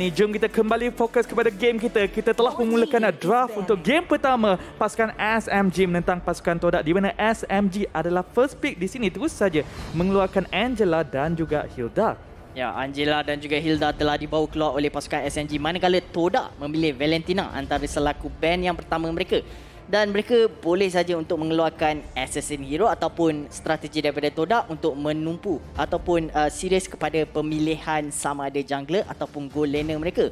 Ini jom kita kembali fokus kepada game kita. Kita telah memulakan draft untuk game pertama pasukan SMG menentang pasukan Todak di mana SMG adalah first pick di sini terus saja mengeluarkan Angela dan juga Hilda. Ya, Angela dan juga Hilda telah dibawa keluar oleh pasukan SMG manakala Todak memilih Valentina antara selaku band yang pertama mereka dan mereka boleh saja untuk mengeluarkan assassin hero ataupun strategi daripada todak untuk menumpu ataupun uh, serius kepada pemilihan sama ada jungler ataupun goal laner mereka.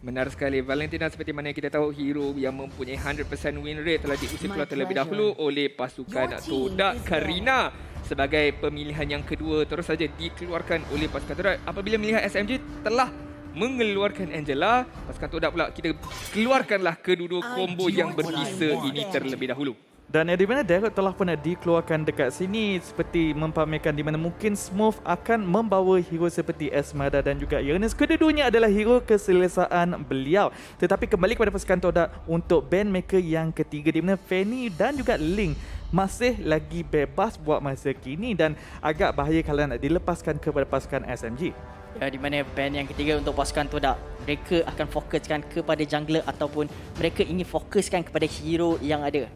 Benar sekali. Valentina seperti mana kita tahu hero yang mempunyai 100% win rate telah diusir keluar terlebih dahulu oleh pasukan todak Karina sebagai pemilihan yang kedua terus saja dikeluarkan oleh pasukan todak apabila melihat SMG telah mengeluarkan Angela. Lepas kata Odak pula, kita keluarkanlah kedua-dua ah, combo yang berbisa ini terlebih dahulu. Dan di mana Derek telah pun dikeluarkan dekat sini seperti mempamerkan di mana mungkin Smooth akan membawa hero seperti Esmada dan juga Uranus. Kedua-duanya adalah hero keselesaan beliau. Tetapi kembali kepada pasukan Todak untuk band bandmaker yang ketiga di mana Fanny dan juga Link masih lagi bebas buat masa kini dan agak bahaya kalau nak dilepaskan kepada pasukan SMG. Eh, di mana band yang ketiga untuk pasukan tu dah mereka akan fokuskan kepada jungler ataupun mereka ingin fokuskan kepada hero yang ada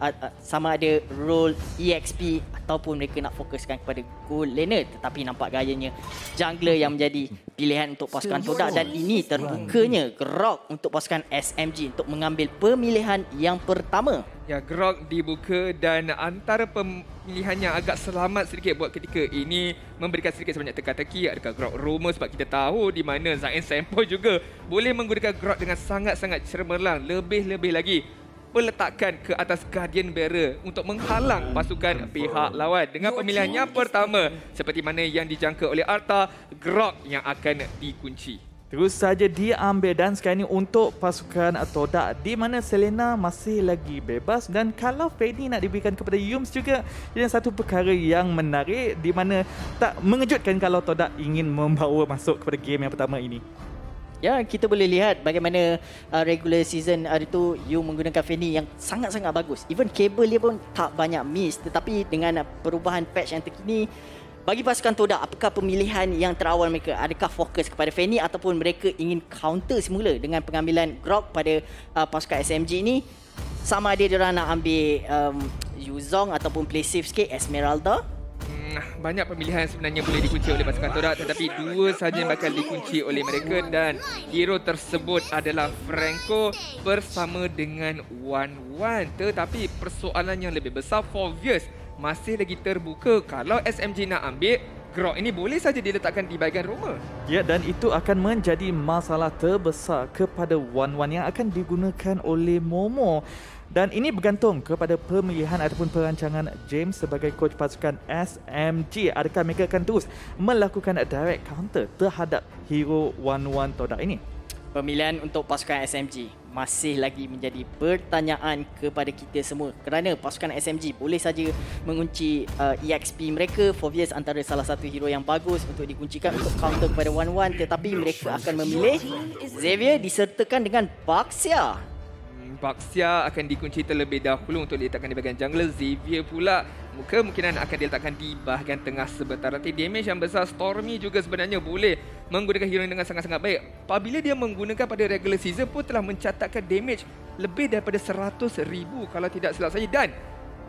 sama ada role EXP ataupun mereka nak fokuskan kepada gold laner tetapi nampak gayanya jungler yang menjadi pilihan untuk pasukan Todak dan ini terbukanya Grok untuk pasukan SMG untuk mengambil pemilihan yang pertama Ya, Grok dibuka dan antara pemilihannya agak selamat sedikit buat ketika ini memberikan sedikit sebanyak teka-teki adakah Grok Roma sebab kita tahu di mana Zain Sample juga boleh menggunakan Grot dengan sangat-sangat cermerlang lebih-lebih lagi meletakkan ke atas Guardian Bearer untuk menghalang pasukan pihak lawan dengan pemilihannya pertama seperti mana yang dijangka oleh Arta Grok yang akan dikunci terus saja diambil dan sekarang ini untuk pasukan Todak di mana Selena masih lagi bebas dan kalau Fanny nak diberikan kepada Yums juga ini satu perkara yang menarik di mana tak mengejutkan kalau Todak ingin membawa masuk kepada game yang pertama ini ya kita boleh lihat bagaimana uh, regular season hari uh, tu you menggunakan Fanny yang sangat-sangat bagus even kabel dia pun tak banyak miss tetapi dengan uh, perubahan patch yang terkini bagi pasukan Todak apakah pemilihan yang terawal mereka adakah fokus kepada Fanny ataupun mereka ingin counter semula dengan pengambilan Grog pada uh, pasukan SMG ini sama ada dia orang nak ambil um, Yuzong ataupun play safe sikit Esmeralda Hmm, banyak pemilihan sebenarnya boleh dikunci oleh pasukan Torak tetapi dua sahaja yang bakal dikunci oleh mereka dan hero tersebut adalah Franco bersama dengan Wan Wan tetapi persoalan yang lebih besar obvious masih lagi terbuka kalau SMG nak ambil grok ini boleh saja diletakkan di bahagian rumah. Ya dan itu akan menjadi masalah terbesar kepada wan-wan yang akan digunakan oleh Momo. Dan ini bergantung kepada pemilihan ataupun perancangan James sebagai coach pasukan SMG. Adakah mereka akan terus melakukan direct counter terhadap hero Wan Wan Todak ini? Pemilihan untuk pasukan SMG masih lagi menjadi pertanyaan kepada kita semua kerana pasukan SMG boleh saja mengunci uh, EXP mereka Fovius antara salah satu hero yang bagus untuk dikuncikan untuk counter kepada 1-1 tetapi mereka akan memilih Xavier disertakan dengan Baxia hmm, Baxia akan dikunci terlebih dahulu untuk diletakkan di bahagian jungler Xavier pula kemungkinan akan diletakkan di bahagian tengah sebentar nanti damage yang besar Stormy juga sebenarnya boleh menggunakan hero dengan sangat-sangat baik apabila dia menggunakan pada regular season pun telah mencatatkan damage lebih daripada ribu kalau tidak silap saya dan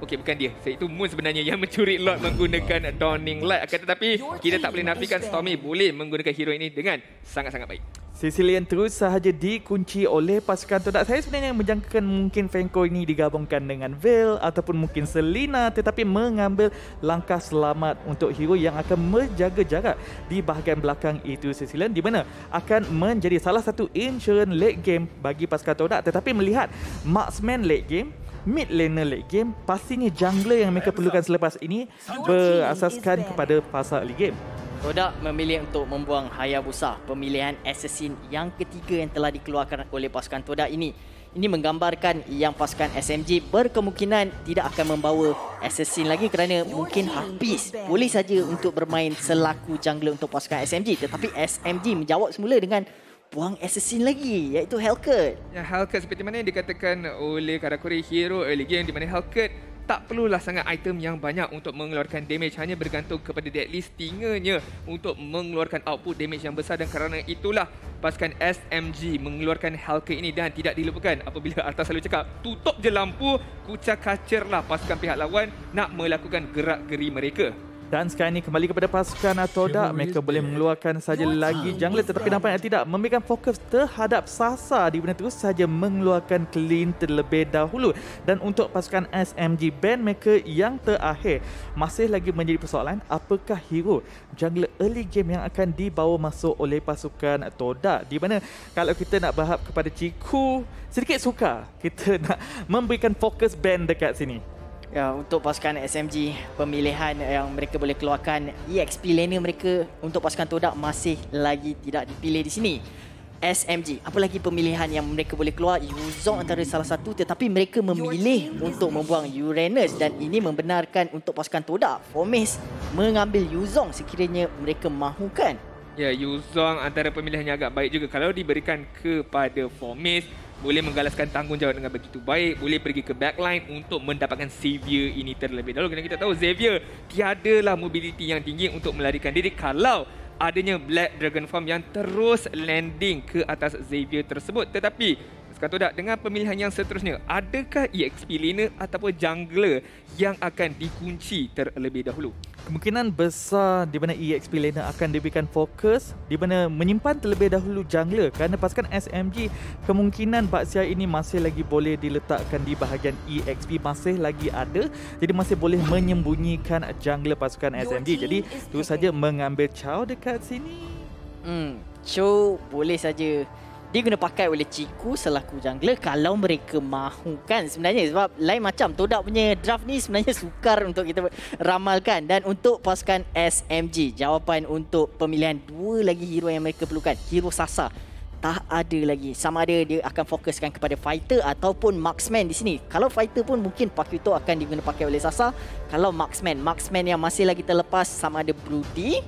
Okey bukan dia. Saya itu Moon sebenarnya yang mencuri lot menggunakan Dawning Light. tetapi kita tak boleh nafikan Stormy boleh menggunakan hero ini dengan sangat-sangat baik. Sicilian terus sahaja dikunci oleh pasukan Todak. Saya sebenarnya menjangkakan mungkin Franco ini digabungkan dengan Veil ataupun mungkin Selina tetapi mengambil langkah selamat untuk hero yang akan menjaga jarak di bahagian belakang itu Sicilian di mana akan menjadi salah satu insurance late game bagi pasukan Todak tetapi melihat marksman late game mid laner late game pastinya jungler yang mereka perlukan selepas ini berasaskan kepada pasal early game. Kodak memilih untuk membuang Hayabusa, pemilihan assassin yang ketiga yang telah dikeluarkan oleh pasukan Kodak ini. Ini menggambarkan yang pasukan SMG berkemungkinan tidak akan membawa assassin lagi kerana mungkin habis. Boleh saja untuk bermain selaku jungler untuk pasukan SMG. Tetapi SMG menjawab semula dengan buang assassin lagi iaitu Hellcurt. Ya, Hellcurt seperti mana dikatakan oleh Karakuri Hero early game di mana Hellcurt tak perlulah sangat item yang banyak untuk mengeluarkan damage hanya bergantung kepada deadly stingernya untuk mengeluarkan output damage yang besar dan kerana itulah pasukan SMG mengeluarkan Hulker ini dan tidak dilupakan apabila Arta selalu cakap tutup je lampu kucak kacerlah pasukan pihak lawan nak melakukan gerak geri mereka dan sekarang ini kembali kepada pasukan Atoda, Mereka boleh mengeluarkan saja lagi jungle Tetapi nampak yang tidak memberikan fokus terhadap Sasa Di benda itu saja mengeluarkan clean terlebih dahulu Dan untuk pasukan SMG band mereka yang terakhir Masih lagi menjadi persoalan Apakah hero jungle early game yang akan dibawa masuk oleh pasukan Atoda? Di mana kalau kita nak berharap kepada Chiku Sedikit suka kita nak memberikan fokus band dekat sini ya, untuk pasukan SMG pemilihan yang mereka boleh keluarkan EXP laner mereka untuk pasukan todak masih lagi tidak dipilih di sini SMG apa lagi pemilihan yang mereka boleh keluar Yuzong antara salah satu tetapi mereka memilih untuk membuang Uranus dan ini membenarkan untuk pasukan todak Formis mengambil Yuzong sekiranya mereka mahukan Ya, Yuzong antara pemilihannya agak baik juga kalau diberikan kepada Formis boleh menggalaskan tanggungjawab dengan begitu baik boleh pergi ke backline untuk mendapatkan Xavier ini terlebih dahulu kerana kita tahu Xavier tiada lah mobiliti yang tinggi untuk melarikan diri kalau adanya Black Dragon Form yang terus landing ke atas Xavier tersebut tetapi sekarang tu dengan pemilihan yang seterusnya, adakah EXP laner ataupun jungler yang akan dikunci terlebih dahulu? Kemungkinan besar di mana EXP laner akan diberikan fokus di mana menyimpan terlebih dahulu jungler kerana pasukan SMG kemungkinan Baksia ini masih lagi boleh diletakkan di bahagian EXP masih lagi ada jadi masih boleh menyembunyikan jungler pasukan SMG jadi terus saja mengambil Chow dekat sini. Hmm, Chow boleh saja guna pakai oleh Chiku selaku jungler kalau mereka mahukan, sebenarnya sebab lain macam Todak punya draft ni sebenarnya sukar untuk kita ramalkan dan untuk pasukan SMG jawapan untuk pemilihan dua lagi hero yang mereka perlukan hero Sasa tak ada lagi sama ada dia akan fokuskan kepada fighter ataupun marksman di sini kalau fighter pun mungkin Pakuto akan diguna pakai oleh Sasa kalau marksman marksman yang masih lagi terlepas sama ada Brody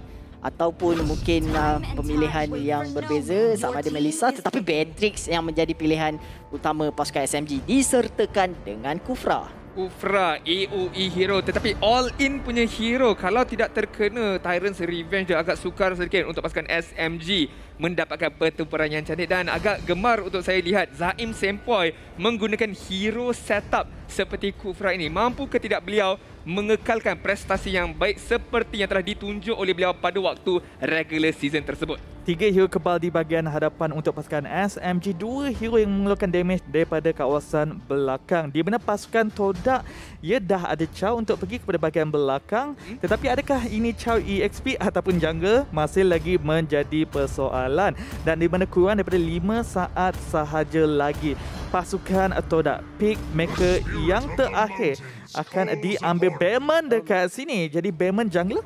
ataupun mungkin uh, pemilihan yang berbeza sama ada Melissa tetapi Beatrix yang menjadi pilihan utama pasukan SMG disertakan dengan Kufra. Kufra, AOE hero tetapi all in punya hero kalau tidak terkena Tyrant's Revenge dia agak sukar sedikit untuk pasukan SMG mendapatkan pertempuran yang cantik dan agak gemar untuk saya lihat Zaim Sempoy menggunakan hero setup seperti Kufra ini. Mampu ke tidak beliau mengekalkan prestasi yang baik seperti yang telah ditunjuk oleh beliau pada waktu regular season tersebut. Tiga hero kebal di bahagian hadapan untuk pasukan SMG. Dua hero yang mengeluarkan damage daripada kawasan belakang. Di mana pasukan Todak, ia dah ada Chow untuk pergi kepada bahagian belakang. Hmm? Tetapi adakah ini Chow EXP ataupun jungle masih lagi menjadi persoalan. Dan di mana kurang daripada lima saat sahaja lagi. Pasukan Todak, pick maker yang terakhir akan diambil Bellman dekat sini. Jadi Bellman jungler?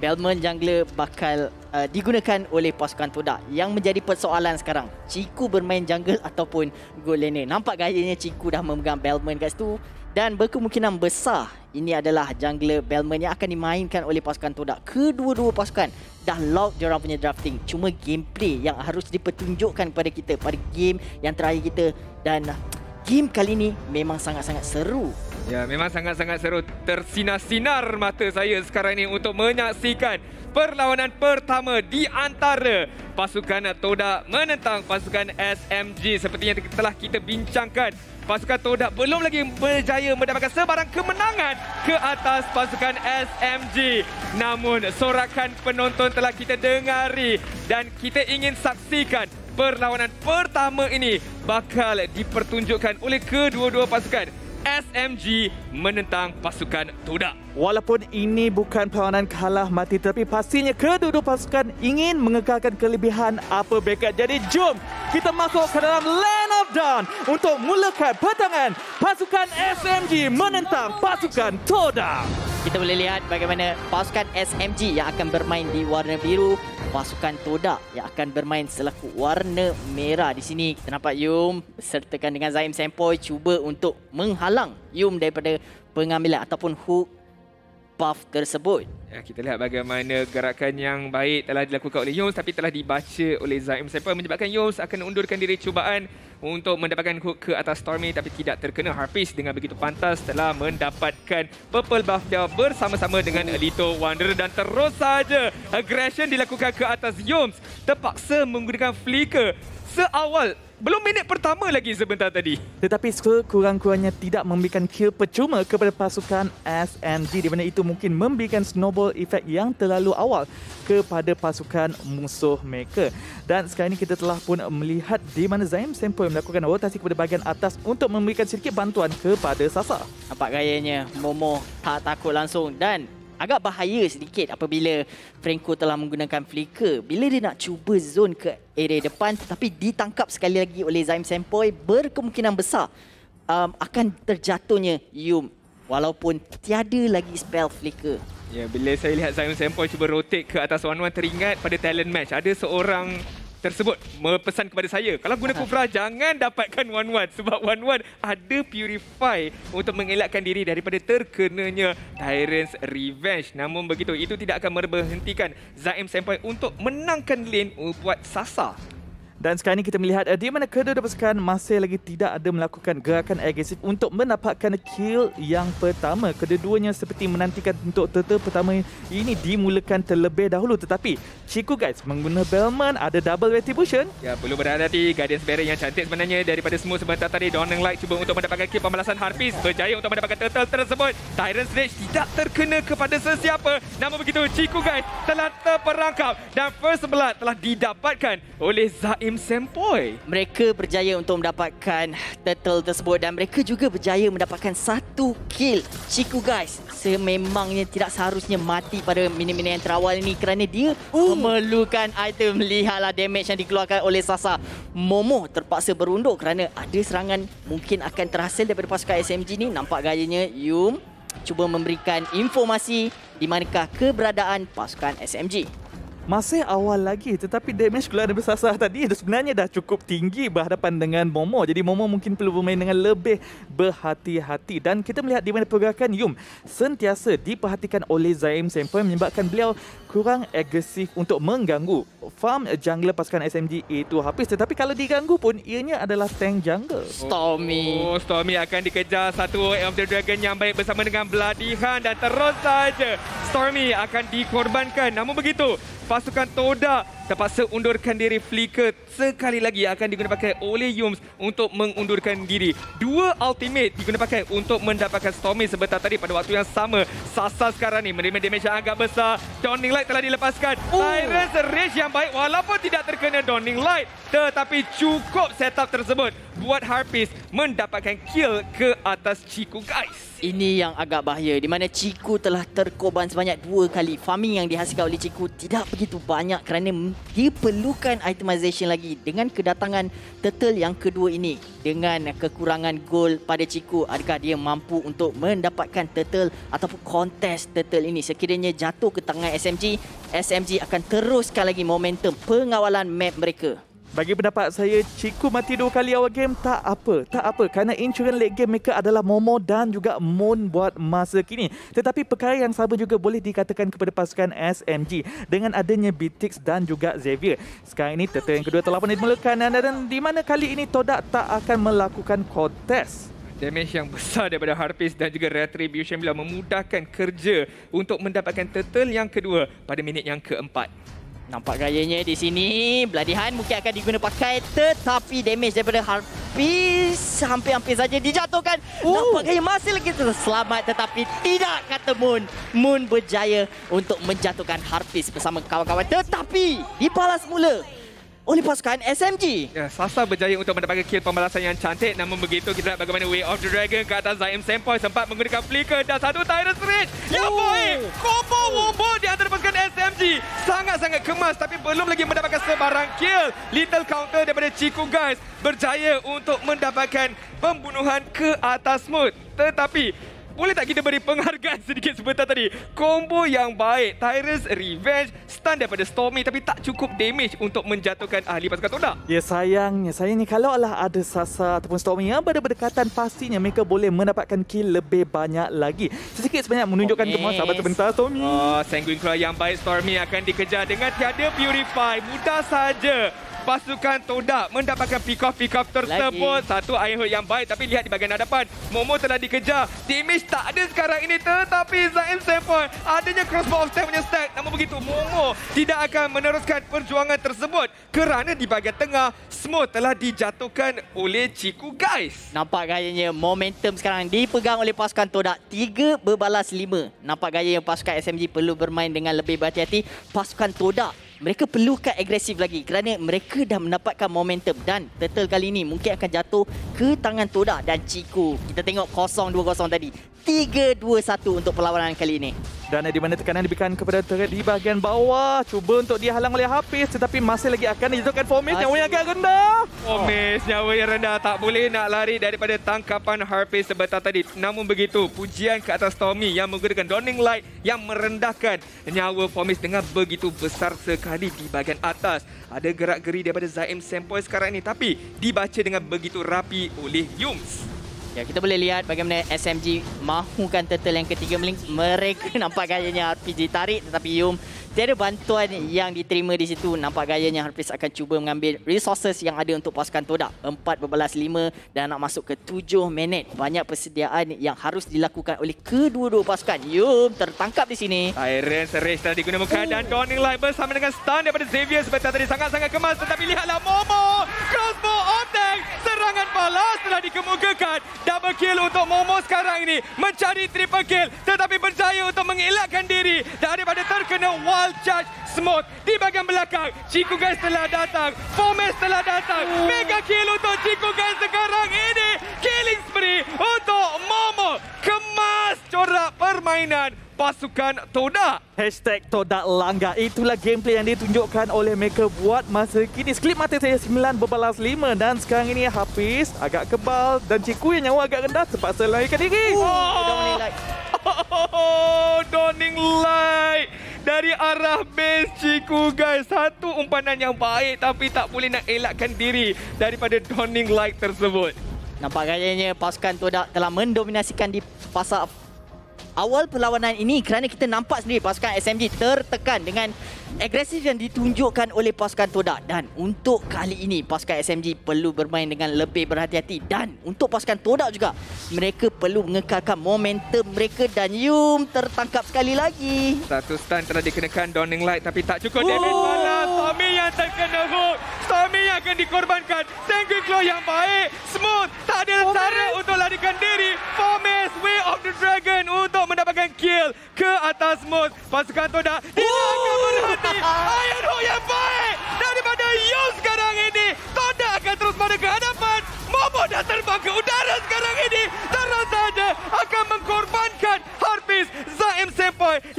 Bellman jungler bakal uh, digunakan oleh pasukan Todak. Yang menjadi persoalan sekarang, Ciku bermain jungle ataupun gold laner. Nampak gayanya Ciku dah memegang Bellman kat situ. Dan berkemungkinan besar, ini adalah jungler Bellman yang akan dimainkan oleh pasukan Todak. Kedua-dua pasukan dah lock diorang punya drafting. Cuma gameplay yang harus dipertunjukkan kepada kita pada game yang terakhir kita. Dan uh, game kali ini memang sangat-sangat seru Ya, memang sangat-sangat seru tersinar-sinar mata saya sekarang ini untuk menyaksikan perlawanan pertama di antara pasukan Toda menentang pasukan SMG. Seperti yang telah kita bincangkan, pasukan Toda belum lagi berjaya mendapatkan sebarang kemenangan ke atas pasukan SMG. Namun, sorakan penonton telah kita dengari dan kita ingin saksikan perlawanan pertama ini bakal dipertunjukkan oleh kedua-dua pasukan SMG menentang pasukan Tuda. Walaupun ini bukan perlawanan kalah mati tapi pastinya kedua-dua pasukan ingin mengekalkan kelebihan apa bekat. Jadi jom kita masuk ke dalam Land of Dawn untuk mulakan pertandingan pasukan SMG menentang pasukan Tuda. Kita boleh lihat bagaimana pasukan SMG yang akan bermain di warna biru pasukan Toda yang akan bermain selaku warna merah di sini. Kita nampak Yum sertakan dengan Zaim Sempoi cuba untuk menghalang Yum daripada pengambilan ataupun hook buff tersebut. Ya, kita lihat bagaimana gerakan yang baik telah dilakukan oleh Yoms tapi telah dibaca oleh Zaim Saipan menyebabkan Yoms akan undurkan diri cubaan untuk mendapatkan hook ke atas Stormy tapi tidak terkena Harpies dengan begitu pantas telah mendapatkan purple buff dia bersama-sama dengan Alito Wanderer dan terus saja aggression dilakukan ke atas Yoms terpaksa menggunakan flicker seawal belum minit pertama lagi sebentar tadi. Tetapi skor kurang-kurangnya tidak memberikan kill percuma kepada pasukan SMG. Di mana itu mungkin memberikan snowball effect yang terlalu awal kepada pasukan musuh mereka. Dan sekarang ini kita telah pun melihat di mana Zaim Sempoi melakukan rotasi kepada bahagian atas untuk memberikan sedikit bantuan kepada Sasa. Nampak gayanya Momo tak takut langsung dan agak bahaya sedikit apabila Franco telah menggunakan flicker. Bila dia nak cuba zon ke area depan tetapi ditangkap sekali lagi oleh Zaim Sempoy, berkemungkinan besar um, akan terjatuhnya Yum walaupun tiada lagi spell flicker. Ya, bila saya lihat Zaim Sempoy cuba rotate ke atas 1-1 teringat pada talent match. Ada seorang tersebut Mempesan kepada saya Kalau guna Kufra Jangan dapatkan Wan Wan Sebab Wan Wan Ada purify Untuk mengelakkan diri Daripada terkenanya Tyrant's Revenge Namun begitu Itu tidak akan Merbehentikan Zaim Senpai Untuk menangkan lane Buat Sasa dan sekarang ini kita melihat eh, di mana kedua-dua pasukan masih lagi tidak ada melakukan gerakan agresif untuk mendapatkan kill yang pertama. Kedua-duanya seperti menantikan untuk turtle pertama ini dimulakan terlebih dahulu. Tetapi Chiku guys mengguna Bellman ada double retribution. Ya perlu berhati-hati Guardian Barrier yang cantik sebenarnya daripada semua sebentar tadi. Donning Light cuba untuk mendapatkan kill pembalasan Harpies berjaya untuk mendapatkan turtle tersebut. Tyrant Snatch tidak terkena kepada sesiapa. Namun begitu Chiku guys telah terperangkap dan first blood telah didapatkan oleh Zaim Tim Sempoi. Mereka berjaya untuk mendapatkan turtle tersebut dan mereka juga berjaya mendapatkan satu kill. Chiku guys, sememangnya tidak seharusnya mati pada mini-mini yang terawal ini kerana dia Ooh. memerlukan item. Lihatlah damage yang dikeluarkan oleh Sasa. Momo terpaksa berundur kerana ada serangan mungkin akan terhasil daripada pasukan SMG ini. Nampak gayanya Yum cuba memberikan informasi di manakah keberadaan pasukan SMG. Masih awal lagi tetapi damage keluar dari Sasa tadi sebenarnya dah cukup tinggi berhadapan dengan Momo. Jadi Momo mungkin perlu bermain dengan lebih berhati-hati. Dan kita melihat di mana pergerakan Yum sentiasa diperhatikan oleh Zaim Sempoi menyebabkan beliau kurang agresif untuk mengganggu farm jungler pasukan SMG itu habis. Tetapi kalau diganggu pun ianya adalah tank jungle. Stormy. Oh, Stormy akan dikejar satu of the Dragon yang baik bersama dengan Bloody Hunt dan terus saja Stormy akan dikorbankan. Namun begitu, pasukan todak terpaksa undurkan diri. Flicker sekali lagi akan digunakan oleh Yums untuk mengundurkan diri. Dua ultimate digunakan untuk mendapatkan Stormy sebentar tadi pada waktu yang sama. Sasa sekarang ini menerima damage yang agak besar. Dawning Light telah dilepaskan. Tyrus oh. Rage yang baik walaupun tidak terkena Dawning Light. Tetapi cukup setup tersebut buat Harpies mendapatkan kill ke atas Chiku guys. Ini yang agak bahaya di mana Chiku telah terkorban sebanyak dua kali. Farming yang dihasilkan oleh Chiku tidak begitu banyak kerana diperlukan itemization lagi dengan kedatangan Turtle yang kedua ini dengan kekurangan gol pada Ciku adakah dia mampu untuk mendapatkan Turtle ataupun kontes Turtle ini sekiranya jatuh ke tangan SMG SMG akan teruskan lagi momentum pengawalan map mereka bagi pendapat saya, Ciku mati dua kali awal game tak apa. Tak apa kerana insurance late game mereka adalah Momo dan juga Moon buat masa kini. Tetapi perkara yang sama juga boleh dikatakan kepada pasukan SMG dengan adanya Bitix dan juga Xavier. Sekarang ini tetap yang kedua telah pun dimulakan dan di mana kali ini Todak tak akan melakukan kontes. Damage yang besar daripada Harpist dan juga Retribution bila memudahkan kerja untuk mendapatkan turtle yang kedua pada minit yang keempat. Nampak gayanya di sini. Bloodyhand mungkin akan diguna pakai tetapi damage daripada Harpies hampir-hampir saja dijatuhkan. Ooh. Nampak gaya masih lagi selamat tetapi tidak kata Moon. Moon berjaya untuk menjatuhkan Harpies bersama kawan-kawan tetapi dipalas mula oleh pasukan SMG. Ya, Sasa berjaya untuk mendapatkan kill pembalasan yang cantik. Namun begitu, kita lihat bagaimana Way of the Dragon ke atas Zaim sempoi sempat menggunakan flicker dan satu Tyrus Ridge. Ya, oh. baik. oh. Wombo di antara pasukan SMG. Sangat-sangat kemas tapi belum lagi mendapatkan sebarang kill. Little counter daripada Chiku guys berjaya untuk mendapatkan pembunuhan ke atas mood. Tetapi boleh tak kita beri penghargaan sedikit sebentar tadi? Combo yang baik. Tyrus revenge stun daripada Stormy tapi tak cukup damage untuk menjatuhkan ahli pasukan Tonda. Ya sayangnya, saya ni kalau lah ada Sasa ataupun Stormy yang berada berdekatan pastinya mereka boleh mendapatkan kill lebih banyak lagi. Sedikit sebanyak menunjukkan oh, kemas sahabat sebentar Stormy. Oh, Sanguine Claw yang baik Stormy akan dikejar dengan tiada Purify. Mudah saja pasukan Todak mendapatkan pick-off-pick-off tersebut. Lagi. Satu iron hood yang baik tapi lihat di bahagian hadapan. Momo telah dikejar. Damage tak ada sekarang ini tetapi Zain Sampon adanya crossbow off-stack punya stack. Namun begitu Momo tidak akan meneruskan perjuangan tersebut kerana di bahagian tengah semua telah dijatuhkan oleh Ciku guys. Nampak gayanya momentum sekarang dipegang oleh pasukan Todak. Tiga berbalas lima. Nampak gayanya pasukan SMG perlu bermain dengan lebih berhati-hati. Pasukan Todak mereka perlukan agresif lagi kerana mereka dah mendapatkan momentum dan turtle kali ini mungkin akan jatuh ke tangan Toda dan Chiku. Kita tengok 0-2-0 tadi. 3-2-1 untuk perlawanan kali ini dan di mana tekanan diberikan kepada turret di bahagian bawah cuba untuk dihalang oleh Hafiz tetapi masih lagi akan dijatuhkan Fomis nyawa yang agak rendah Formis oh. nyawa yang rendah tak boleh nak lari daripada tangkapan Hafiz sebentar tadi namun begitu pujian ke atas Tommy yang menggunakan Dawning Light yang merendahkan nyawa Fomis dengan begitu besar sekali di bahagian atas ada gerak-geri daripada Zaim Sempoi sekarang ini tapi dibaca dengan begitu rapi oleh Yums. Ya, kita boleh lihat bagaimana SMG mahukan turtle yang ketiga meling. Mereka nampak gayanya RPG tarik tetapi Yum tiada bantuan yang diterima di situ. Nampak gayanya Harpies akan cuba mengambil resources yang ada untuk pasukan todak. 4.5 dan nak masuk ke 7 minit. Banyak persediaan yang harus dilakukan oleh kedua-dua pasukan. Yum tertangkap di sini. Iron Serage telah digunakan dan Dawning Light bersama dengan stun daripada Xavier. Sebentar tadi sangat-sangat kemas tetapi lihatlah Momo. Crossbow on deck kemenangan Palas telah dikemukakan. Double kill untuk Momo sekarang ini. Mencari triple kill tetapi berjaya untuk mengelakkan diri daripada terkena wall charge smooth. Di bahagian belakang, Chiku Guys telah datang. Fomes telah datang. Mega kill untuk guys sekarang ini. Killing spree untuk Momo. Kemas corak permainan pasukan Toda. Hashtag Toda Langga. Itulah gameplay yang ditunjukkan oleh mereka buat masa kini. Sklip mata saya 9 berbalas 5 dan sekarang ini habis. Agak kebal dan Ciku yang nyawa agak rendah terpaksa lahirkan diri. Oh, oh, oh, oh, dari arah base Chiku guys. Satu umpanan yang baik tapi tak boleh nak elakkan diri daripada dawning light tersebut. Nampak gayanya pasukan dah telah mendominasikan di fasa awal perlawanan ini kerana kita nampak sendiri pasukan SMG tertekan dengan agresif yang ditunjukkan oleh pasukan Todak dan untuk kali ini pasukan SMG perlu bermain dengan lebih berhati-hati dan untuk pasukan Todak juga mereka perlu mengekalkan momentum mereka dan Yum tertangkap sekali lagi. Satu stun telah dikenakan Dawning Light tapi tak cukup damage malah Tommy yang terkena hook. Tommy yang akan dikorbankan. Thank you Chloe yang baik. Smooth. Tak ada cara untuk larikan diri. Formis Way of the Dragon untuk mendapatkan kill ke atas mood. Pasukan Toda tidak akan berhenti. Iron Hook yang baik daripada Yung sekarang ini. Toda akan terus pada ke Momo dah terbang ke udara sekarang ini. Dan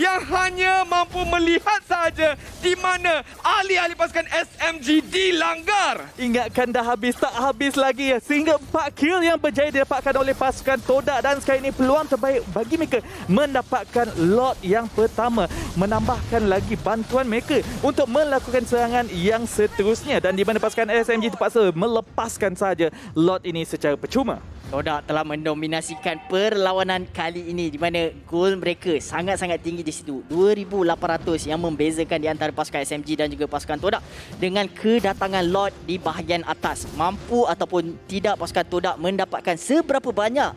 yang hanya mampu melihat sahaja di mana ahli-ahli pasukan SMG dilanggar. Ingatkan dah habis, tak habis lagi. ya Sehingga empat kill yang berjaya didapatkan oleh pasukan Todak dan sekali ini peluang terbaik bagi mereka mendapatkan lot yang pertama. Menambahkan lagi bantuan mereka untuk melakukan serangan yang seterusnya. Dan di mana pasukan SMG terpaksa melepaskan saja lot ini secara percuma. Todak telah mendominasikan perlawanan kali ini di mana gol mereka sangat-sangat tinggi di situ. 2,800 yang membezakan di antara pasukan SMG dan juga pasukan Todak dengan kedatangan Lord di bahagian atas. Mampu ataupun tidak pasukan Todak mendapatkan seberapa banyak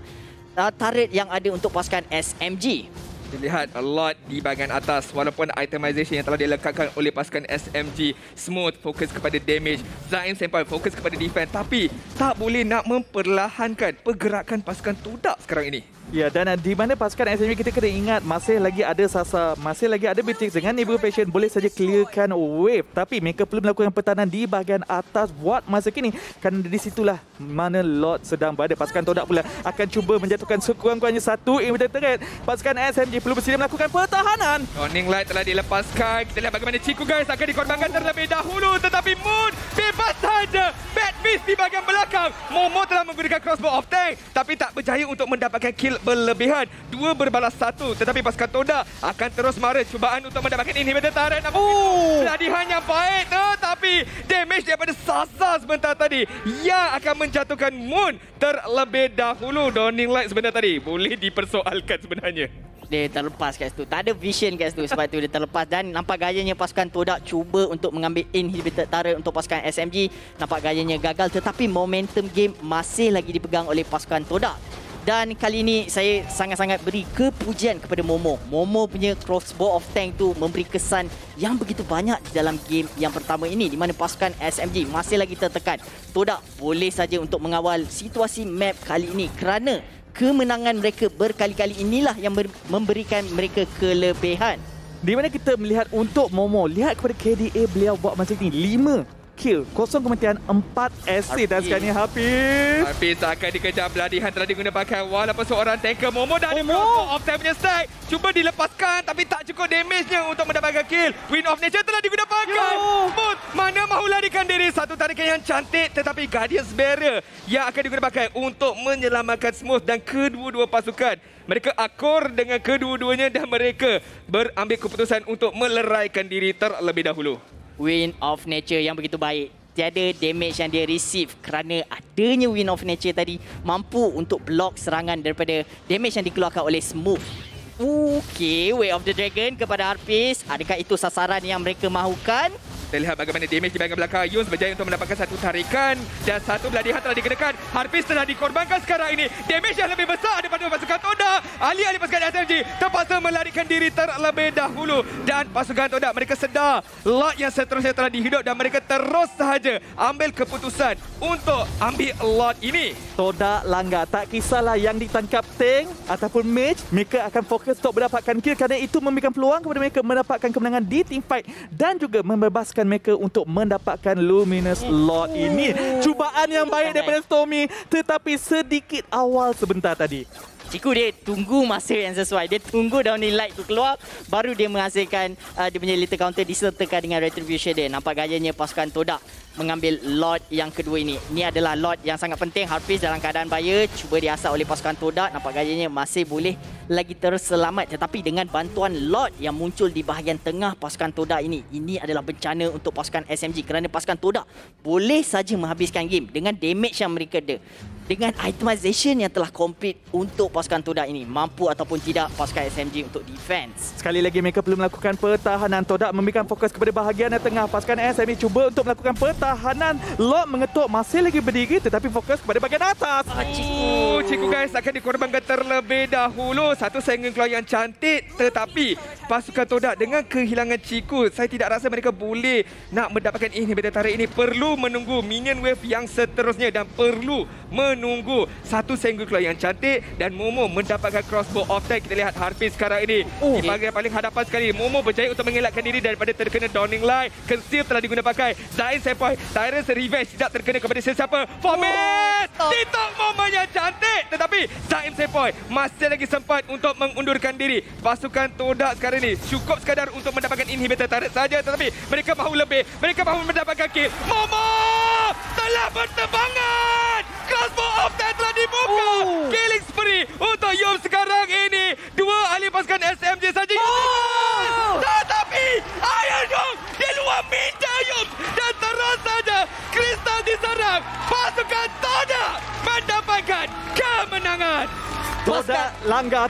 uh, target yang ada untuk pasukan SMG dilihat a lot di bahagian atas walaupun itemization yang telah dilekatkan oleh pasukan SMG smooth fokus kepada damage Zain sempat fokus kepada defense tapi tak boleh nak memperlahankan pergerakan pasukan Tudak sekarang ini Ya dan eh, di mana pasukan SMU kita kena ingat masih lagi ada Sasa, masih lagi ada bitik dengan ibu Passion boleh saja clearkan wave tapi mereka perlu melakukan pertahanan di bahagian atas buat masa kini kerana di situlah mana Lord sedang berada. Pasukan Todak pula akan cuba menjatuhkan sekurang-kurangnya satu Inverter Turret. Pasukan SMG perlu bersedia melakukan pertahanan. Warning light telah dilepaskan. Kita lihat bagaimana Chiku guys akan dikorbankan terlebih dahulu tetapi Moon bebas saja. Bad miss di bahagian belakang. Momo telah menggunakan crossbow off tank. Tapi tak berjaya untuk mendapatkan kill berlebihan. Dua berbalas satu. Tetapi pasukan Toda akan terus mara cubaan untuk mendapatkan inhibitor tarik. Peladihan yang baik. Tetapi eh, damage daripada Sasa sebentar tadi. Yang akan menjatuhkan Moon terlebih dahulu. Dawning Light sebentar tadi. Boleh dipersoalkan sebenarnya. Dia terlepas kat situ. Tak ada vision kat situ. Sebab itu dia terlepas. Dan nampak gayanya pasukan Todak cuba untuk mengambil inhibitor turret untuk pasukan SMG nampak gayanya gagal tetapi momentum game masih lagi dipegang oleh pasukan Toda. Dan kali ini saya sangat-sangat beri kepujian kepada Momo. Momo punya crossbow of tank tu memberi kesan yang begitu banyak di dalam game yang pertama ini di mana pasukan SMG masih lagi tertekan. Todak boleh saja untuk mengawal situasi map kali ini kerana kemenangan mereka berkali-kali inilah yang memberikan mereka kelebihan. Di mana kita melihat untuk Momo, lihat kepada KDA beliau buat macam ini. lima. Kill Kosong kementerian 4 SC dan sekarang ni Hafiz Hafiz akan dikejar Beladihan telah digunakan Walaupun seorang tanker Momo dah Momo. ada Off time punya stack Cuba dilepaskan Tapi tak cukup damage-nya Untuk mendapatkan kill Win of nature telah digunakan Moon Mana mahu larikan diri Satu tarikan yang cantik Tetapi Guardian's Barrier Yang akan digunakan Untuk menyelamatkan Smooth Dan kedua-dua pasukan mereka akur dengan kedua-duanya dan mereka berambil keputusan untuk meleraikan diri terlebih dahulu. Wind of Nature yang begitu baik. Tiada damage yang dia receive kerana adanya Wind of Nature tadi mampu untuk block serangan daripada damage yang dikeluarkan oleh Smooth. Okay, Way of the Dragon kepada Harpies. Adakah itu sasaran yang mereka mahukan? Kita lihat bagaimana damage di bahagian belakang. Yunz berjaya untuk mendapatkan satu tarikan. Dan satu beladihan telah dikenakan. Harpis telah dikorbankan sekarang ini. Damage yang lebih besar daripada pasukan Toda. Ali-ali pasukan SMG terpaksa melarikan diri terlebih dahulu. Dan pasukan Toda mereka sedar. Lot yang seterusnya telah dihidup. Dan mereka terus sahaja ambil keputusan untuk ambil lot ini. Toda langgar. Tak kisahlah yang ditangkap tank ataupun mage. Mereka akan fokus untuk mendapatkan kill. Kerana itu memberikan peluang kepada mereka mendapatkan kemenangan di team fight Dan juga membebaskan memudahkan mereka untuk mendapatkan Luminous Lord ini. Cubaan yang baik daripada Stormy tetapi sedikit awal sebentar tadi. Cikgu dia tunggu masa yang sesuai. Dia tunggu downing light tu keluar. Baru dia menghasilkan uh, dia punya little counter disertakan dengan retribution dia. Nampak gayanya pasukan todak mengambil lot yang kedua ini. Ini adalah lot yang sangat penting. Harpies dalam keadaan bahaya. Cuba diasak oleh pasukan todak. Nampak gayanya masih boleh lagi terus selamat. Tetapi dengan bantuan lot yang muncul di bahagian tengah pasukan todak ini. Ini adalah bencana untuk pasukan SMG. Kerana pasukan todak boleh saja menghabiskan game dengan damage yang mereka ada dengan itemization yang telah complete untuk pasukan Todak ini mampu ataupun tidak pasukan SMG untuk defense. Sekali lagi mereka perlu melakukan pertahanan Todak memberikan fokus kepada bahagian yang tengah pasukan SMG cuba untuk melakukan pertahanan Lord mengetuk masih lagi berdiri tetapi fokus kepada bahagian atas. Ah, oh, cikgu. cikgu guys akan dikorbankan terlebih dahulu satu sengen keluar yang cantik tetapi pasukan Todak dengan kehilangan Cikgu saya tidak rasa mereka boleh nak mendapatkan ini. inhibitor tarik ini perlu menunggu minion wave yang seterusnya dan perlu men- menunggu satu single keluar yang cantik dan Momo mendapatkan crossbow offside. Kita lihat Harfi sekarang ini oh, di bahagian paling hadapan sekali. Momo berjaya untuk mengelakkan diri daripada terkena downing line. Kensil telah digunakan pakai. Zain Sepoy, Tyrus Revenge tidak terkena kepada sesiapa. Format! Oh, Tidak Momo yang cantik! Tetapi Zain Sepoy masih lagi sempat untuk mengundurkan diri. Pasukan Todak sekarang ini cukup sekadar untuk mendapatkan inhibitor Tyrus saja. Tetapi mereka mahu lebih. Mereka mahu mendapatkan kill. Momo telah berterbangan! Crossbow! offside telah dibuka. Oh. Killing spree untuk Yom sekarang ini. Dua ahli pasukan SMJ saja. Oh. Tetapi Iron Dog di luar minta Yom. Dan terus saja Kristal diserang. Pasukan Toda mendapatkan kemenangan. Toda langgar.